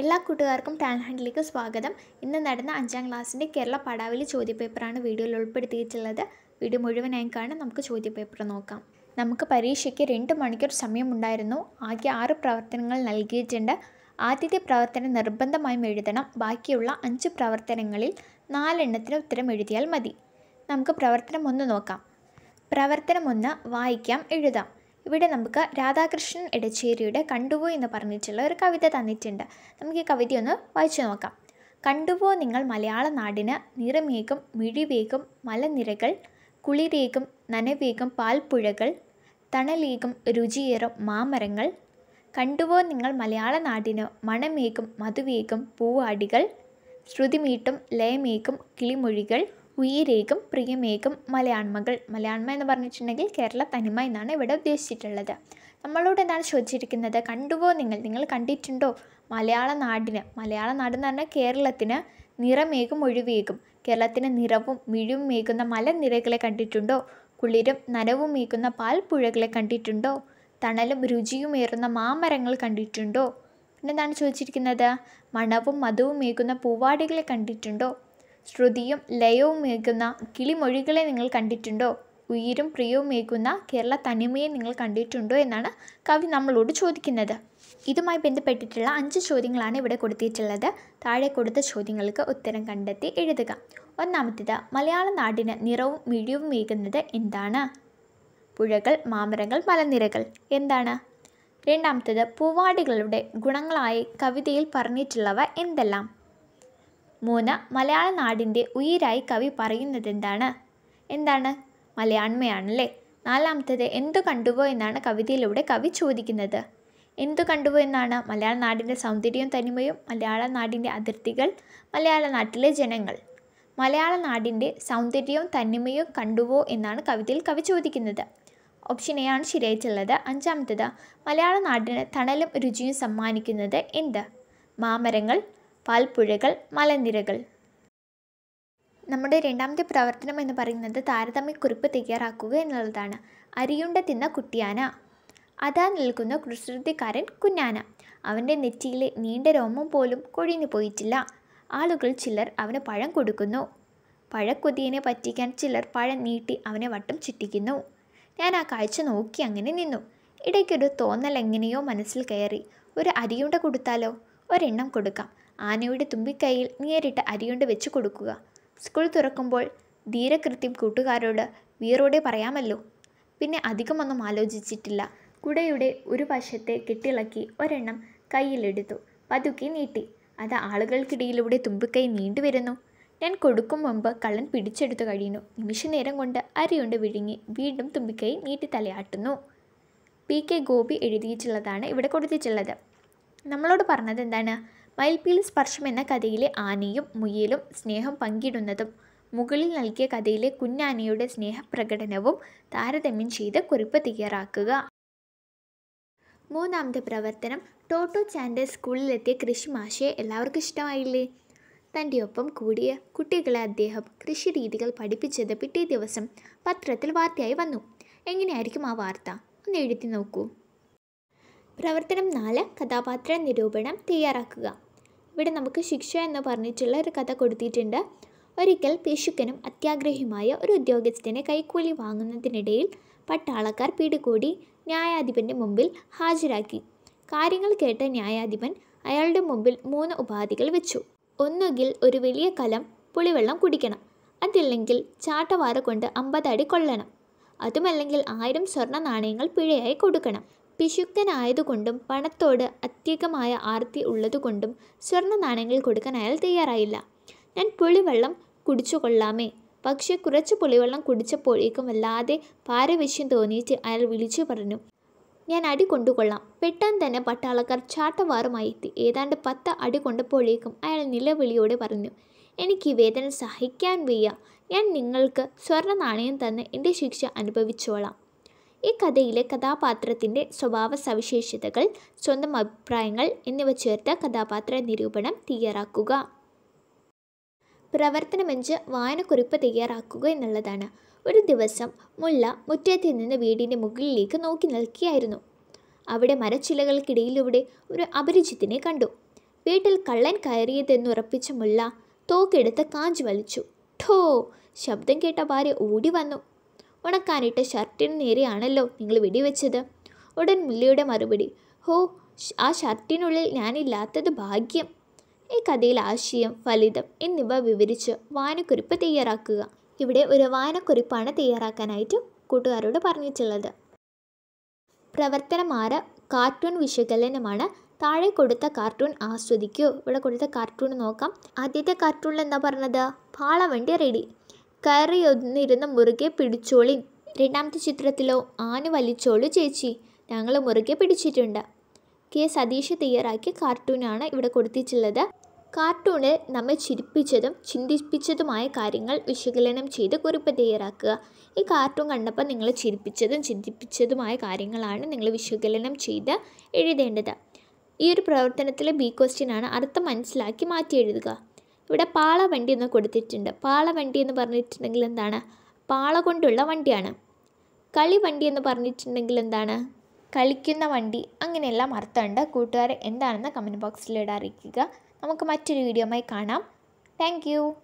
എല്ലാ കൂട്ടുകാർക്കും ടാൻ ഹാൻഡിലേക്ക് സ്വാഗതം ഇന്ന് നടന്ന അഞ്ചാം ക്ലാസ്സിൻ്റെ കേരള പടാവലി ചോദ്യപേപ്പറാണ് വീഡിയോയിൽ ഉൾപ്പെടുത്തിയിട്ടുള്ളത് വീഡിയോ മുഴുവനായും കാണാൻ നമുക്ക് ചോദ്യപേപ്പർ നോക്കാം നമുക്ക് പരീക്ഷയ്ക്ക് രണ്ട് മണിക്കൂർ സമയമുണ്ടായിരുന്നു ആകെ ആറ് പ്രവർത്തനങ്ങൾ നൽകിയിട്ടുണ്ട് ആദ്യത്തെ പ്രവർത്തനം നിർബന്ധമായും എഴുതണം ബാക്കിയുള്ള അഞ്ച് പ്രവർത്തനങ്ങളിൽ നാലെണ്ണത്തിന് ഉത്തരം എഴുതിയാൽ മതി നമുക്ക് പ്രവർത്തനം ഒന്ന് നോക്കാം പ്രവർത്തനം ഒന്ന് വായിക്കാം എഴുതാം ഇവിടെ നമുക്ക് രാധാകൃഷ്ണൻ എടച്ചേരിയുടെ കണ്ടുപോ എന്ന് പറഞ്ഞിട്ടുള്ള ഒരു കവിത തന്നിട്ടുണ്ട് നമുക്ക് ഈ കവിത ഒന്ന് വായിച്ചു നോക്കാം കണ്ടുപോ നിങ്ങൾ മലയാള നാടിന് നിറമേകും മിഴിവേകും മലനിരകൾ കുളിരേകും നനവേകും പാൽപ്പുഴകൾ തണലേകും രുചിയേറും മാമരങ്ങൾ കണ്ടുപോ നിങ്ങൾ മലയാള നാടിന് മണമേകും മധുവേകും പൂവാടികൾ ശ്രുതിമീട്ടും ലയമേകും കിളിമൊഴികൾ ഉയരേകും പ്രിയമേകും മലയാൺമകൾ മലയാൺമ എന്ന് പറഞ്ഞിട്ടുണ്ടെങ്കിൽ കേരള തനിമ എന്നാണ് ഇവിടെ ഉദ്ദേശിച്ചിട്ടുള്ളത് നമ്മളോട് എന്താണ് ചോദിച്ചിരിക്കുന്നത് കണ്ടുവോ നിങ്ങൾ നിങ്ങൾ കണ്ടിട്ടുണ്ടോ മലയാള നാടിന് മലയാള നാട് എന്ന് പറഞ്ഞാൽ കേരളത്തിന് നിറമേകും ഒഴിവേകും കേരളത്തിന് നിറവും മേകുന്ന മലനിരകളെ കണ്ടിട്ടുണ്ടോ കുളിരും നനവും മേക്കുന്ന പാൽപ്പുഴകളെ കണ്ടിട്ടുണ്ടോ തണലും രുചിയുമേറുന്ന മാമരങ്ങൾ കണ്ടിട്ടുണ്ടോ പിന്നെന്താണ് ചോദിച്ചിരിക്കുന്നത് മണവും മധുവും മേക്കുന്ന പൂവാടികളെ കണ്ടിട്ടുണ്ടോ ശ്രുതിയും ലയവും ഏകുന്ന കിളിമൊഴികളെ നിങ്ങൾ കണ്ടിട്ടുണ്ടോ ഉയരും പ്രിയവും ഏകുന്ന കേരള തനിമയെ നിങ്ങൾ കണ്ടിട്ടുണ്ടോ എന്നാണ് കവി നമ്മളോട് ചോദിക്കുന്നത് ഇതുമായി ബന്ധപ്പെട്ടിട്ടുള്ള അഞ്ച് ചോദ്യങ്ങളാണ് ഇവിടെ കൊടുത്തിട്ടുള്ളത് താഴെ കൊടുത്ത ചോദ്യങ്ങൾക്ക് ഉത്തരം കണ്ടെത്തി എഴുതുക ഒന്നാമത്തേത് മലയാള നാടിന് നിറവും മിഴിവും ഏകുന്നത് എന്താണ് പുഴകൾ മാമരങ്ങൾ മലനിരകൾ എന്താണ് രണ്ടാമത്തേത് പൂവാടികളുടെ ഗുണങ്ങളായി കവിതയിൽ പറഞ്ഞിട്ടുള്ളവ എന്തെല്ലാം മൂന്ന് മലയാള നാടിൻ്റെ ഉയിരായി കവി പറയുന്നത് എന്താണ് എന്താണ് മലയാണ്മയാണല്ലേ നാലാമത്തത് എന്തു കണ്ടുവോ എന്നാണ് കവിതയിലൂടെ കവി ചോദിക്കുന്നത് എന്തു കണ്ടുവോ എന്നാണ് മലയാള നാടിൻ്റെ സൗന്ദര്യവും തനിമയും മലയാള നാടിൻ്റെ അതിർത്തികൾ മലയാള നാട്ടിലെ ജനങ്ങൾ മലയാള നാടിൻ്റെ സൗന്ദര്യവും തനിമയും കണ്ടുവോ എന്നാണ് കവിതയിൽ കവി ചോദിക്കുന്നത് ഓപ്ഷൻ എ ആണ് ശരിയായിട്ടുള്ളത് അഞ്ചാമത്തത് മലയാള നാടിന് തണലും രുചിയും സമ്മാനിക്കുന്നത് എന്ത് മാമരങ്ങൾ പാൽപ്പുഴകൾ മലനിരകൾ നമ്മുടെ രണ്ടാമത്തെ പ്രവർത്തനം എന്ന് പറയുന്നത് താരതമ്യക്കുറിപ്പ് തയ്യാറാക്കുക എന്നുള്ളതാണ് അരിയുണ്ട തിന്ന കുട്ടിയാന അതാ നിൽക്കുന്ന കുസൃതിക്കാരൻ കുഞ്ഞാന അവൻ്റെ നെറ്റിയിലെ നീണ്ട രോമം പോലും കൊഴിഞ്ഞു പോയിട്ടില്ല ആളുകൾ ചിലർ അവന് പഴം കൊടുക്കുന്നു പഴക്കൊതിയനെ പറ്റിക്കാൻ ചിലർ പഴം നീട്ടി അവനെ വട്ടം ചുറ്റിക്കുന്നു ഞാൻ ആ കാഴ്ച നോക്കി അങ്ങനെ നിന്നു ഇടയ്ക്കൊരു തോന്നൽ എങ്ങനെയോ മനസ്സിൽ കയറി ഒരു അരിയുണ്ട കൊടുത്താലോ ഒരെണ്ണം കൊടുക്കാം ആനയുടെ തുമ്പിക്കൈയിൽ നേരിട്ട് അരിയുണ്ട് വെച്ചു കൊടുക്കുക സ്കൂൾ തുറക്കുമ്പോൾ ധീരകൃത്യം കൂട്ടുകാരോട് വീറോടെ പറയാമല്ലോ പിന്നെ അധികമൊന്നും ആലോചിച്ചിട്ടില്ല കുടയുടെ ഒരു വശത്തെ കെട്ടിളക്കി ഒരെണ്ണം കയ്യിലെടുത്തു പതുക്കെ നീട്ടി അത് ആളുകൾക്കിടയിലൂടെ തുമ്പിക്കൈ നീണ്ടുവരുന്നു ഞാൻ കൊടുക്കും മുമ്പ് കള്ളൻ പിടിച്ചെടുത്തു കഴിയുന്നു നിമിഷനേരം കൊണ്ട് അരിയുണ്ട് വിഴുങ്ങി വീണ്ടും തുമ്പിക്കൈ നീട്ടി തലയാട്ടുന്നു പി കെ ഗോപി എഴുതിയിട്ടുള്ളതാണ് ഇവിടെ കൊടുത്തിട്ടുള്ളത് നമ്മളോട് പറഞ്ഞത് എന്താണ് വയൽപ്പീൽ സ്പർശം എന്ന കഥയിലെ ആനയും മുയലും സ്നേഹം പങ്കിടുന്നതും മുകളിൽ നൽകിയ കഥയിലെ കുഞ്ഞാനയുടെ സ്നേഹപ്രകടനവും താരതമ്യം ചെയ്ത് കുറിപ്പ് തയ്യാറാക്കുക മൂന്നാമത്തെ പ്രവർത്തനം ടോട്ടോ ചാൻഡ് സ്കൂളിലെത്തിയ കൃഷിമാഷയെ എല്ലാവർക്കും ഇഷ്ടമായില്ലേ തൻ്റെ ഒപ്പം കൂടിയ കുട്ടികളെ അദ്ദേഹം കൃഷി രീതികൾ പഠിപ്പിച്ചത് പിറ്റേ ദിവസം പത്രത്തിൽ വാർത്തയായി വന്നു എങ്ങനെയായിരിക്കും ആ വാർത്ത ഒന്ന് എഴുതി നോക്കൂ പ്രവർത്തനം നാല് കഥാപാത്ര നിരൂപണം തയ്യാറാക്കുക ഇവിടെ നമുക്ക് ശിക്ഷ എന്ന് പറഞ്ഞിട്ടുള്ള ഒരു കഥ കൊടുത്തിട്ടുണ്ട് ഒരിക്കൽ പിശുക്കനും അത്യാഗ്രഹിയുമായ ഒരു ഉദ്യോഗസ്ഥനെ കൈക്കൂലി വാങ്ങുന്നതിനിടയിൽ പട്ടാളക്കാർ പിടികൂടി ന്യായാധിപൻ്റെ മുമ്പിൽ ഹാജരാക്കി കാര്യങ്ങൾ കേട്ട ന്യായാധിപൻ അയാളുടെ മുമ്പിൽ മൂന്ന് ഉപാധികൾ വെച്ചു ഒന്നുകിൽ ഒരു വലിയ കലം പുളിവെള്ളം കുടിക്കണം അതില്ലെങ്കിൽ ചാട്ടവാറ കൊണ്ട് അമ്പതടി കൊള്ളണം അതുമല്ലെങ്കിൽ ആയിരം സ്വർണ്ണ നാണയങ്ങൾ പിഴയായി കൊടുക്കണം പിശുക്കനായതുകൊണ്ടും പണത്തോട് അത്യധികമായ ആർത്തി ഉള്ളതുകൊണ്ടും സ്വർണ്ണ നാണയങ്ങൾ കൊടുക്കാൻ അയാൾ തയ്യാറായില്ല ഞാൻ പുളിവെള്ളം കുടിച്ചു കൊള്ളാമേ പക്ഷേ കുറച്ച് പുളിവെള്ളം കുടിച്ചപ്പോഴേക്കും വല്ലാതെ പാരവശ്യം തോന്നിയിട്ട് അയാൾ വിളിച്ചു പറഞ്ഞു ഞാൻ അടി കൊണ്ടുകൊള്ളാം പെട്ടെന്ന് തന്നെ പട്ടാളക്കാർ ചാട്ടവാറുമായി എത്തി ഏതാണ്ട് പത്ത് അടി കൊണ്ടപ്പോഴേക്കും അയാൾ നിലവിളിയോടെ പറഞ്ഞു എനിക്ക് ഈ വേദന സഹിക്കാൻ വയ്യ ഞാൻ നിങ്ങൾക്ക് സ്വർണ്ണ നാണയം തന്ന് എൻ്റെ ശിക്ഷ അനുഭവിച്ചോളാം ഈ കഥയിലെ കഥാപാത്രത്തിൻ്റെ സ്വഭാവ സവിശേഷതകൾ സ്വന്തം അഭിപ്രായങ്ങൾ എന്നിവ ചേർത്ത് കഥാപാത്ര നിരൂപണം തയ്യാറാക്കുക പ്രവർത്തനമെഞ്ച് വായനക്കുറിപ്പ് തയ്യാറാക്കുക എന്നുള്ളതാണ് ഒരു ദിവസം മുല്ല മുറ്റത്തിൽ നിന്ന് വീടിൻ്റെ മുകളിലേക്ക് നോക്കി നിൽക്കുകയായിരുന്നു അവിടെ മരച്ചിലകൾക്കിടയിലൂടെ ഒരു അപരിചിതനെ കണ്ടു വീട്ടിൽ കള്ളൻ കയറിയതെന്ന് ഉറപ്പിച്ച മുല്ല തോക്കെടുത്ത് കാഞ്ചു വലിച്ചു ഠോ ശബ്ദം കേട്ട ഭാര്യ ഓടി വന്നു ഉണക്കാനിട്ട ഷർട്ടിന് നേരെയാണല്ലോ നിങ്ങൾ വെടിവെച്ചത് ഉടൻ മുല്ലയുടെ മറുപടി ഹോ ആ ഷർട്ടിനുള്ളിൽ ഞാനില്ലാത്തത് ഭാഗ്യം ഈ കഥയിൽ ആശയം ഫലിതം എന്നിവ വിവരിച്ച് വായനക്കുറിപ്പ് തയ്യാറാക്കുക ഇവിടെ ഒരു വായനക്കുറിപ്പാണ് തയ്യാറാക്കാനായിട്ട് കൂട്ടുകാരോട് പറഞ്ഞിട്ടുള്ളത് പ്രവർത്തനമാര കാർട്ടൂൺ വിശകലനമാണ് താഴെ കൊടുത്ത കാർട്ടൂൺ ആസ്വദിക്കൂ ഇവിടെ കൊടുത്ത കാർട്ടൂൺ നോക്കാം ആദ്യത്തെ കാർട്ടൂണിൽ എന്താ പറഞ്ഞത് പാളവണ്ടി റെഡി കയറിയൊന്നിരുന്ന് മുറുകെ പിടിച്ചോളി രണ്ടാമത്തെ ചിത്രത്തിലോ ആന വലിച്ചോളു ചേച്ചി ഞങ്ങൾ മുറുകെ പിടിച്ചിട്ടുണ്ട് കെ സതീഷ് തയ്യാറാക്കിയ കാർട്ടൂണാണ് ഇവിടെ കൊടുത്തിട്ടുള്ളത് കാർട്ടൂണിൽ നമ്മെ ചിരിപ്പിച്ചതും ചിന്തിപ്പിച്ചതുമായ കാര്യങ്ങൾ വിശകലനം ചെയ്ത് കുറിപ്പ് തയ്യാറാക്കുക ഈ കാർട്ടൂൺ കണ്ടപ്പോൾ നിങ്ങൾ ചിരിപ്പിച്ചതും ചിന്തിപ്പിച്ചതുമായ കാര്യങ്ങളാണ് നിങ്ങൾ വിശകലനം ചെയ്ത് എഴുതേണ്ടത് ഈ ഒരു പ്രവർത്തനത്തിലെ ബി ക്വസ്റ്റ്യനാണ് അർത്ഥം മനസ്സിലാക്കി മാറ്റി എഴുതുക ഇവിടെ പാള വണ്ടി എന്ന് കൊടുത്തിട്ടുണ്ട് പാള വണ്ടി എന്ന് പറഞ്ഞിട്ടുണ്ടെങ്കിൽ എന്താണ് പാള കൊണ്ടുള്ള വണ്ടിയാണ് കളി വണ്ടി എന്ന് പറഞ്ഞിട്ടുണ്ടെങ്കിൽ എന്താണ് കളിക്കുന്ന വണ്ടി അങ്ങനെയെല്ലാം അർത്ഥമുണ്ട് കൂട്ടുകാരെ എന്താണെന്ന് കമൻറ്റ് ബോക്സിലൂടെ അറിയിക്കുക നമുക്ക് മറ്റൊരു വീഡിയോ കാണാം താങ്ക്